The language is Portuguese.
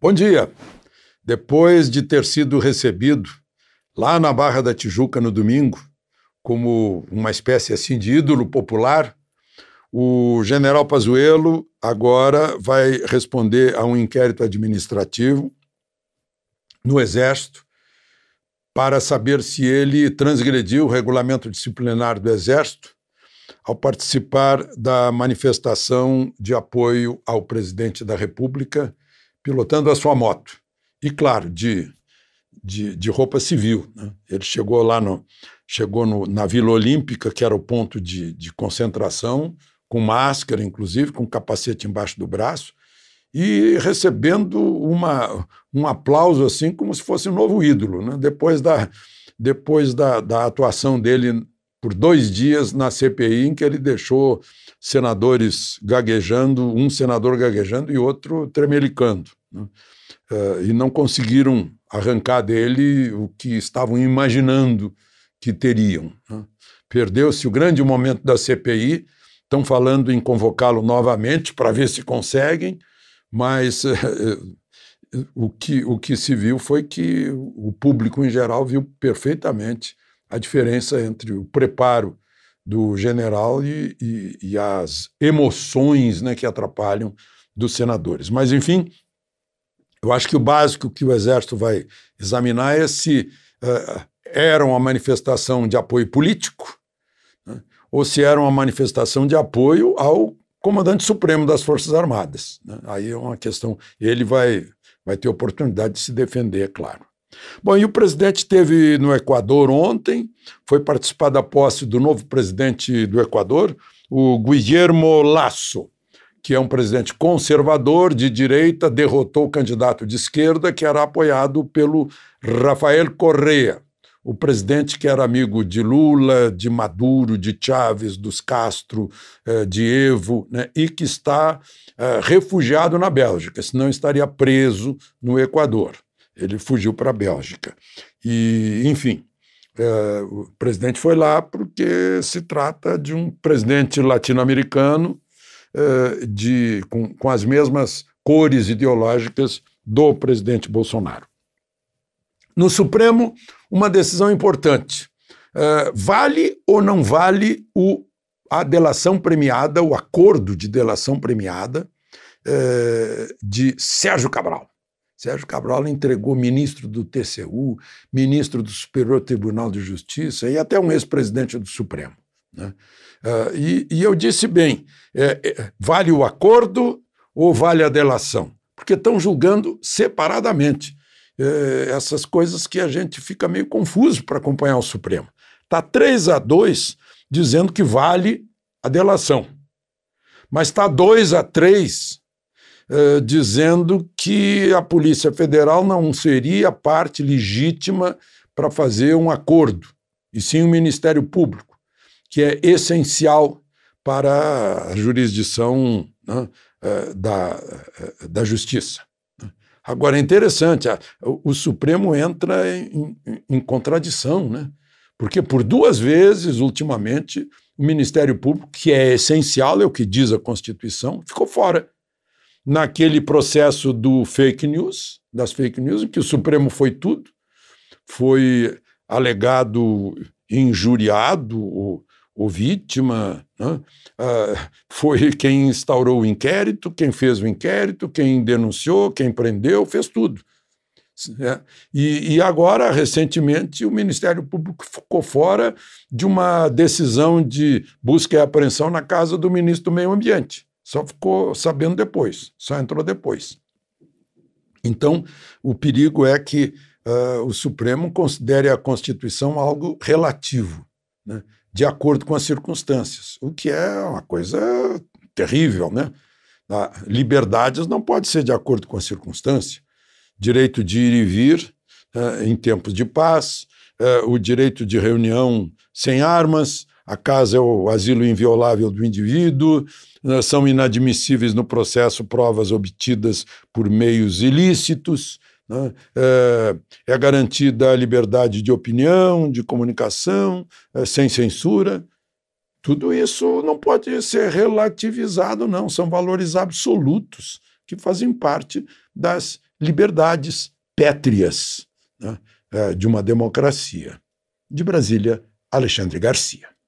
Bom dia. Depois de ter sido recebido lá na Barra da Tijuca no domingo, como uma espécie assim de ídolo popular, o general Pazuello agora vai responder a um inquérito administrativo no Exército para saber se ele transgrediu o regulamento disciplinar do Exército ao participar da manifestação de apoio ao presidente da República, pilotando a sua moto. E, claro, de, de, de roupa civil. Né? Ele chegou lá no, chegou no, na Vila Olímpica, que era o ponto de, de concentração, com máscara, inclusive, com capacete embaixo do braço, e recebendo uma, um aplauso assim como se fosse um novo ídolo. Né? Depois, da, depois da, da atuação dele por dois dias na CPI, em que ele deixou senadores gaguejando, um senador gaguejando e outro tremelicando. Né? Uh, e não conseguiram arrancar dele o que estavam imaginando que teriam. Né? Perdeu-se o grande momento da CPI, estão falando em convocá-lo novamente para ver se conseguem, mas uh, o, que, o que se viu foi que o público em geral viu perfeitamente a diferença entre o preparo do general e, e, e as emoções né, que atrapalham dos senadores. Mas, enfim, eu acho que o básico que o Exército vai examinar é se uh, era uma manifestação de apoio político né, ou se era uma manifestação de apoio ao comandante supremo das Forças Armadas. Né? Aí é uma questão. Ele vai, vai ter oportunidade de se defender, é claro. Bom, e o presidente teve no Equador ontem, foi participar da posse do novo presidente do Equador, o Guillermo Lasso, que é um presidente conservador de direita, derrotou o candidato de esquerda, que era apoiado pelo Rafael Correa, o presidente que era amigo de Lula, de Maduro, de Chávez, dos Castro, eh, de Evo, né, e que está eh, refugiado na Bélgica, senão estaria preso no Equador. Ele fugiu para a Bélgica. E, enfim, é, o presidente foi lá porque se trata de um presidente latino-americano é, de, com, com as mesmas cores ideológicas do presidente Bolsonaro. No Supremo, uma decisão importante. É, vale ou não vale o, a delação premiada, o acordo de delação premiada é, de Sérgio Cabral? Sérgio Cabral entregou ministro do TCU, ministro do Superior Tribunal de Justiça e até um ex-presidente do Supremo. Né? Uh, e, e, eu disse bem: é, é, vale o acordo ou vale a delação? Porque estão julgando separadamente é, essas coisas que a gente fica meio confuso para acompanhar o Supremo. Está 3 a 2 dizendo que vale a delação, mas está 2 a 3 eh, dizendo que a Polícia Federal não seria parte legítima para fazer um acordo, e sim o Ministério Público, que é essencial para a jurisdição né, eh, da, eh, da Justiça. Agora, é interessante, o, o, Supremo entra em, em, em contradição, né? porque por duas vezes, ultimamente, o Ministério Público, que é essencial, é o que diz a Constituição, ficou fora naquele processo do fake news, das fake news, em que o Supremo foi tudo, foi alegado injuriado o, o vítima, né? ah, foi quem instaurou o inquérito, quem fez o inquérito, quem denunciou, quem prendeu, fez tudo. É. E, e, agora, recentemente, o Ministério Público ficou fora de uma decisão de busca e apreensão na casa do ministro do Meio Ambiente. Só ficou sabendo depois, só entrou depois. Então, o perigo é que uh, o Supremo considere a Constituição algo relativo, né, de acordo com as circunstâncias, o que é uma coisa terrível, né? Ah, liberdades não pode ser de acordo com a circunstância. Direito de ir e vir uh, em tempos de paz, uh, o direito de reunião sem armas, a casa é o asilo inviolável do indivíduo, eh, são inadmissíveis no processo provas obtidas por meios ilícitos, né? é, é, garantida a liberdade de opinião, de comunicação, é, sem censura. Tudo isso não pode ser relativizado, não. São valores absolutos que fazem parte das liberdades pétreas né? é, de uma democracia. De Brasília, Alexandre Garcia.